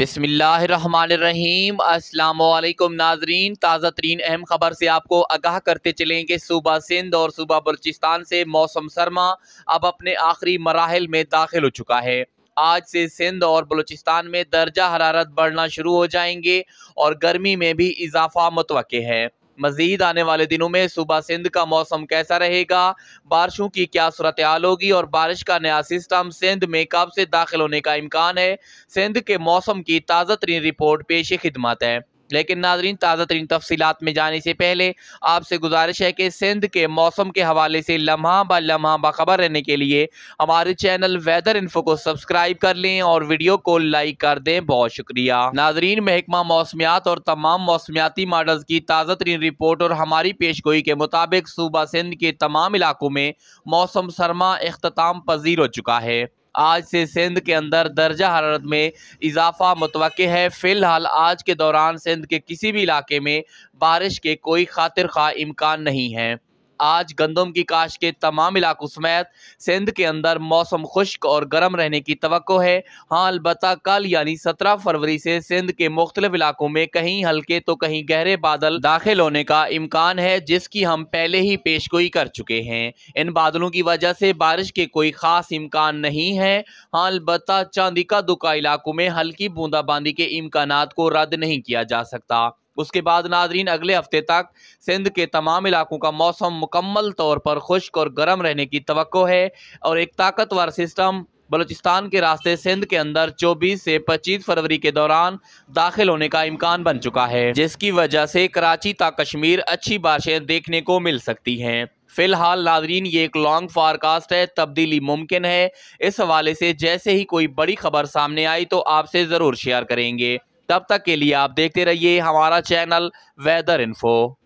बिसमीम अल्लाम नाजरीन ताज़ा तरीन अहम ख़बर से आपको आगाह करते चलेंगे सूबा सिंध और सूबा बलूचिस्तान से मौसम सरमा अब अपने आखिरी मराहल में दाखिल हो चुका है आज से सिंध और बलूचिस्तान में दर्जा हरारत बढ़ना शुरू हो जाएंगे और गर्मी में भी इजाफा मतवक़ है मजीद आने वाले दिनों में सुबह सिंध का मौसम कैसा रहेगा बारिशों की क्या सूरत हाल होगी और बारिश का नया सिस्टम सिंध में कब से दाखिल होने का इम्कान है सिंध के मौसम की ताज़ा तरीन रिपोर्ट पेश खिदमत है लेकिन नाजरीन ताज़ा तरीन तफसीत में जाने से पहले आपसे गुजारिश है कि सिंध के मौसम के हवाले से लम्हा ब लम्हा बाखबर रहने के लिए हमारे चैनल वेदर इन्फो को सब्सक्राइब कर लें और वीडियो को लाइक कर दें बहुत शुक्रिया नाजरीन महकमा मौसमियात और तमाम मौसमियाती मॉडल्स की ताज़ा तरीन रिपोर्ट और हमारी पेशगोई के मुताबिक सूबा सिंध के तमाम इलाकों में मौसम सरमा अख्ताम पजीर हो चुका है आज से सिंध के अंदर दर्जा हरारत में इजाफा मुतव है फ़िलहाल आज के दौरान सिंध के किसी भी इलाके में बारिश के कोई खातिर खा इम्कान नहीं है आज गंदम की काश के तमाम इलाकों समेत सिंध के अंदर मौसम खुश्क और गर्म रहने की तो है हाँ अलबत् कल यानी सत्रह फरवरी से सिंध के मुख्तलिफ इलाकों में कहीं हल्के तो कहीं गहरे बादल दाखिल होने का इम्कान है जिसकी हम पहले ही पेशगोई कर चुके हैं इन बादलों की वजह से बारिश के कोई खास इम्कान नहीं है हाँ अलबत् चांदिका दुका इलाकों में हल्की बूंदाबांदी के इम्कान को रद्द नहीं किया जा सकता उसके बाद नाजरीन अगले हफ्ते तक सिंध के तमाम इलाकों का मौसम मुकम्मल तौर पर खुश्क और गर्म रहने की तो है और एक ताकतवर सिस्टम बलूचिस्तान के रास्ते सिंध के अंदर 24 से 25 फरवरी के दौरान दाखिल होने का इम्कान बन चुका है जिसकी वजह से कराची तक कश्मीर अच्छी बारिशें देखने को मिल सकती हैं फिलहाल नादरीन ये एक लॉन्ग फारकास्ट है तब्दीली मुमकिन है इस हवाले से जैसे ही कोई बड़ी खबर सामने आई तो आपसे ज़रूर शेयर करेंगे तब तक के लिए आप देखते रहिए हमारा चैनल वेदर इन्फो